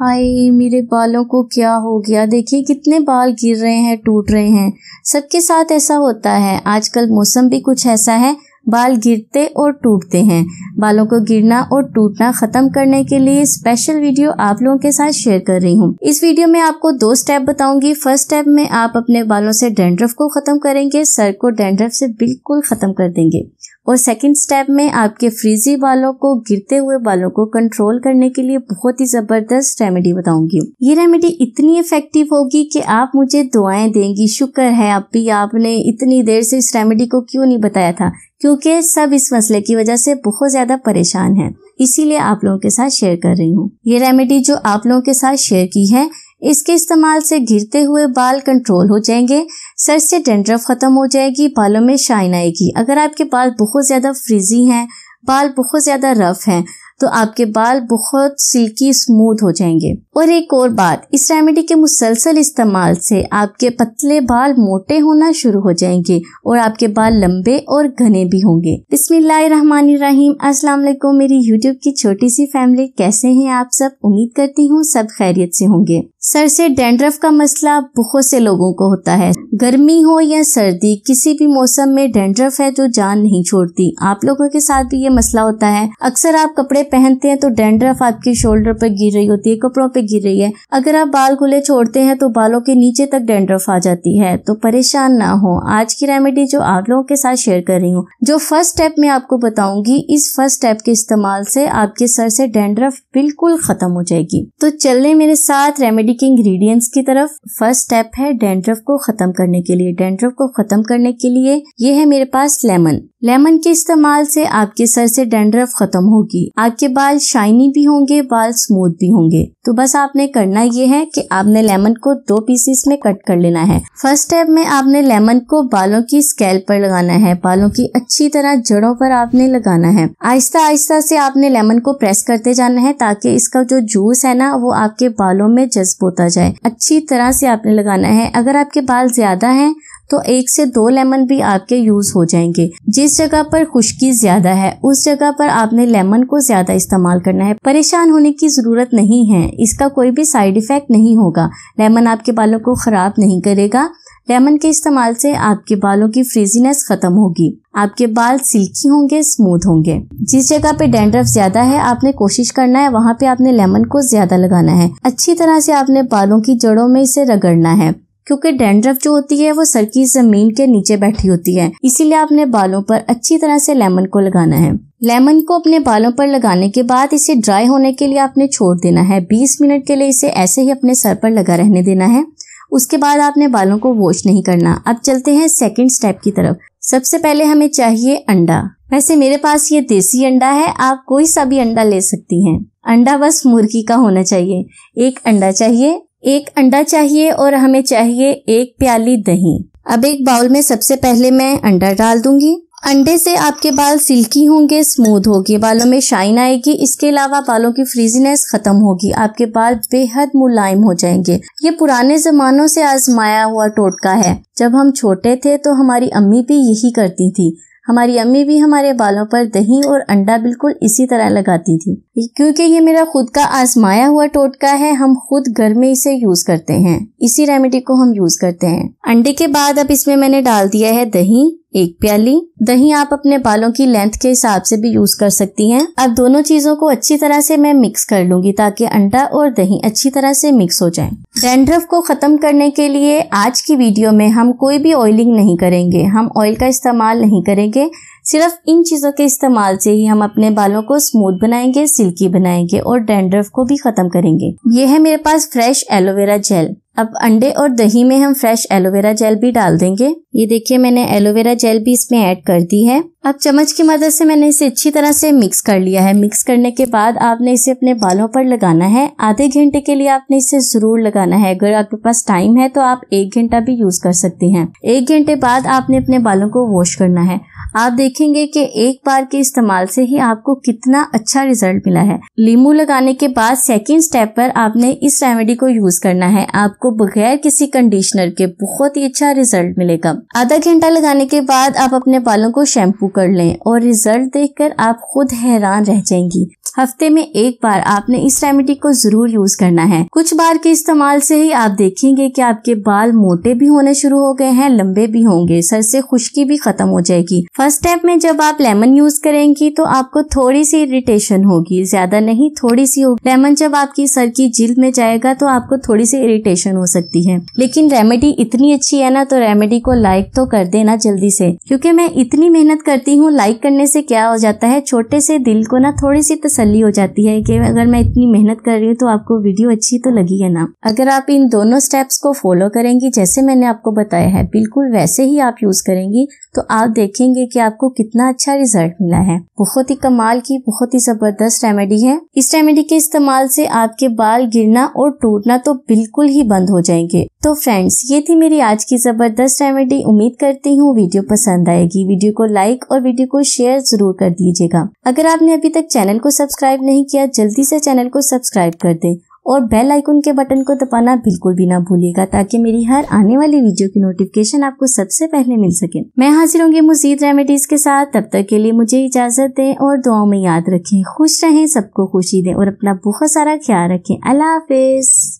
हाय मेरे बालों को क्या हो गया देखिए कितने बाल गिर रहे हैं टूट रहे हैं सबके साथ ऐसा होता है आजकल मौसम भी कुछ ऐसा है बाल गिरते और टूटते हैं बालों को गिरना और टूटना खत्म करने के लिए स्पेशल वीडियो आप लोगों के साथ शेयर कर रही हूँ इस वीडियो में आपको दो स्टेप बताऊंगी फर्स्ट स्टेप में आप अपने बालों से डेंड्रफ को खत्म करेंगे सर को डेंड्रफ से बिल्कुल खत्म कर देंगे और सेकंड स्टेप में आपके फ्रीजी बालों को गिरते हुए बालों को कंट्रोल करने के लिए बहुत ही जबरदस्त रेमेडी बताऊंगी ये रेमेडी इतनी इफेक्टिव होगी कि आप मुझे दुआएं देंगी शुक्र है आप भी आपने इतनी देर से इस रेमेडी को क्यों नहीं बताया था क्योंकि सब इस मसले की वजह से बहुत ज्यादा परेशान है इसीलिए आप लोगों के साथ शेयर कर रही हूँ ये रेमेडी जो आप लोगों के साथ शेयर की है इसके इस्तेमाल से घिरते हुए बाल कंट्रोल हो जाएंगे सर से डेंड्रफ ख़त्म हो जाएगी बालों में शाइन आएगी अगर आपके बाल बहुत ज़्यादा फ्रिजी हैं बाल बहुत ज़्यादा रफ हैं तो आपके बाल बहुत सिल्की स्मूथ हो जाएंगे और एक और बात इस रेमेडी के मुसलसल इस्तेमाल से आपके पतले बाल मोटे होना शुरू हो जाएंगे और आपके बाल लंबे और घने भी होंगे बिस्मिल्लाहिर्रहमानिर्रहीम अस्सलाम वालेकुम मेरी यूट्यूब की छोटी सी फैमिली कैसे हैं आप सब उम्मीद करती हूँ सब खैरियत से होंगे सर से डेंड्रफ का मसला बहुत से लोगों को होता है गर्मी हो या सर्दी किसी भी मौसम में डेंड्रफ है जो जान नहीं छोड़ती आप लोगों के साथ भी ये मसला होता है अक्सर आप कपड़े पहनते हैं तो डेंड्रफ आपकी शोल्डर पर गिर रही होती है कपड़ों पर गिर रही है अगर आप बाल खुले छोड़ते हैं तो बालों के नीचे तक डेंड्रफ आ जाती है तो परेशान ना हो आज की रेमेडी जो आप लोगों के साथ शेयर कर रही हूँ जो फर्स्ट स्टेप मैं आपको बताऊंगी इस फर्स्ट स्टेप के इस्तेमाल से आपके सर से डेंड्रफ बिल्कुल खत्म हो जाएगी तो चलने मेरे साथ रेमेडी के इंग्रेडिएंट्स की तरफ फर्स्ट स्टेप है डेंड्रफ को खत्म करने के लिए डेंड्रफ को खत्म करने के लिए ये है मेरे पास लेमन लेमन के इस्तेमाल से आपके सर से डेंड्रफ खत्म होगी आपके बाल शाइनी भी होंगे बाल स्मूथ भी होंगे तो बस आपने करना ये है कि आपने लेमन को दो पीसेस में कट कर लेना है फर्स्ट स्टेप में आपने लेमन को बालों की स्केल पर लगाना है बालों की अच्छी तरह जड़ों पर आपने लगाना है आहिस्ता आहिस्ता से आपने लेमन को प्रेस करते जाना है ताकि इसका जो जूस है ना वो आपके बालों में जज्ब होता जाए अच्छी तरह से आपने लगाना है अगर आपके बाल ज्यादा है तो एक से दो लेमन भी आपके यूज हो जाएंगे जिस जगह पर खुश्की ज्यादा है उस जगह पर आपने लेमन को ज्यादा इस्तेमाल करना है परेशान होने की जरूरत नहीं है इसका कोई भी साइड इफेक्ट नहीं होगा लेमन आपके बालों को खराब नहीं करेगा लेमन के इस्तेमाल से आपके बालों की फ्रीजीनेस खत्म होगी आपके बाल सिल्की होंगे स्मूथ होंगे जिस जगह पे डेंड्रफ ज्यादा है आपने कोशिश करना है वहाँ पे आपने लेमन को ज्यादा लगाना है अच्छी तरह से आपने बालों की जड़ों में इसे रगड़ना है क्योंकि डेंड्रफ जो होती है वो सर की जमीन के नीचे बैठी होती है इसीलिए आपने बालों पर अच्छी तरह से लेमन को लगाना है लेमन को अपने बालों पर लगाने के बाद इसे ड्राई होने के लिए आपने छोड़ देना है 20 मिनट के लिए इसे ऐसे ही अपने सर पर लगा रहने देना है उसके बाद आपने बालों को वॉश नहीं करना अब चलते हैं सेकेंड स्टेप की तरफ सबसे पहले हमें चाहिए अंडा वैसे मेरे पास ये देसी अंडा है आप कोई सा भी अंडा ले सकती हैं अंडा बस मुर्गी का होना चाहिए एक अंडा चाहिए एक अंडा चाहिए और हमें चाहिए एक प्याली दही अब एक बाउल में सबसे पहले मैं अंडा डाल दूंगी अंडे से आपके बाल सिल्की होंगे स्मूथ होगी बालों में शाइन आएगी इसके अलावा बालों की फ्रीजीनेस खत्म होगी आपके बाल बेहद मुलायम हो जाएंगे ये पुराने जमानों से आजमाया हुआ टोटका है जब हम छोटे थे तो हमारी अम्मी भी यही करती थी हमारी अम्मी भी हमारे बालों पर दही और अंडा बिल्कुल इसी तरह लगाती थी क्योंकि ये मेरा खुद का आजमाया हुआ टोटका है हम खुद घर में इसे यूज करते हैं इसी रेमेडी को हम यूज करते हैं अंडे के बाद अब इसमें मैंने डाल दिया है दही एक प्याली दही आप अपने बालों की लेंथ के हिसाब से भी यूज कर सकती हैं अब दोनों चीजों को अच्छी तरह से मैं मिक्स कर लूंगी ताकि अंडा और दही अच्छी तरह से मिक्स हो जाए डेंड्रफ को खत्म करने के लिए आज की वीडियो में हम कोई भी ऑयलिंग नहीं करेंगे हम ऑयल का इस्तेमाल नहीं करेंगे सिर्फ इन चीज़ों के इस्तेमाल से ही हम अपने बालों को स्मूथ बनाएंगे सिल्की बनाएंगे और डेंड्रफ को भी खत्म करेंगे ये है मेरे पास फ्रेश एलोवेरा जेल अब अंडे और दही में हम फ्रेश एलोवेरा जेल भी डाल देंगे ये देखिए मैंने एलोवेरा जेल भी इसमें ऐड कर दी है अब चम्मच की मदद से मैंने इसे अच्छी तरह से मिक्स कर लिया है मिक्स करने के बाद आपने इसे अपने बालों पर लगाना है आधे घंटे के लिए आपने इसे जरूर लगाना है अगर आपके पास टाइम है तो आप एक घंटा भी यूज कर सकती हैं एक घंटे बाद आपने अपने बालों को वॉश करना है आप देखेंगे कि एक बार के इस्तेमाल से ही आपको कितना अच्छा रिजल्ट मिला है लीमू लगाने के बाद सेकेंड स्टेप पर आपने इस रेमेडी को यूज करना है आपको बगैर किसी कंडीशनर के बहुत ही अच्छा रिजल्ट मिलेगा आधा घंटा लगाने के बाद आप अपने बालों को शैम्पू कर ले और रिजल्ट देख आप खुद हैरान रह जाएंगी हफ्ते में एक बार आपने इस रेमेडी को जरूर यूज करना है कुछ बार के इस्तेमाल से ही आप देखेंगे कि आपके बाल मोटे भी होने शुरू हो गए हैं लंबे भी होंगे सर से खुश्की भी खत्म हो जाएगी फर्स्ट स्टेप में जब आप लेमन यूज करेंगी तो आपको थोड़ी सी इरिटेशन होगी ज्यादा नहीं थोड़ी सी होगी लेमन जब आपकी सर की जिल्द में जाएगा तो आपको थोड़ी सी इरिटेशन हो सकती है लेकिन रेमेडी इतनी अच्छी है ना तो रेमेडी को लाइक तो कर देना जल्दी से क्योंकि मैं इतनी मेहनत करती हूँ लाइक करने से क्या हो जाता है छोटे से दिल को ना थोड़ी सी तसली हो जाती है कि अगर मैं इतनी मेहनत कर रही हूँ तो आपको वीडियो अच्छी तो लगी है ना अगर आप इन दोनों स्टेप्स को फॉलो करेंगी जैसे मैंने आपको बताया है बिल्कुल वैसे ही आप यूज करेंगी तो आप देखेंगे कि आपको कितना अच्छा रिजल्ट मिला है बहुत ही कमाल की बहुत ही जबरदस्त रेमेडी है इस रेमेडी के इस्तेमाल से आपके बाल गिरना और टूटना तो बिल्कुल ही बंद हो जाएंगे तो फ्रेंड्स ये थी मेरी आज की जबरदस्त रेमेडी उम्मीद करती हूँ वीडियो पसंद आएगी वीडियो को लाइक और वीडियो को शेयर जरूर कर दीजिएगा अगर आपने अभी तक चैनल को सब्सक्राइब नहीं किया जल्दी से चैनल को सब्सक्राइब कर दें और बेल आइकन के बटन को दबाना बिल्कुल भी ना भूलिएगा ताकि मेरी हर आने वाली वीडियो की नोटिफिकेशन आपको सबसे पहले मिल सके मैं हाजिर होंगी मजीद रेमेडीज के साथ तब तक के लिए मुझे इजाजत दें और दुआओं में याद रखें खुश रहें सबको खुशी दें और अपना बहुत सारा ख्याल रखें अल्लाह हाफिज़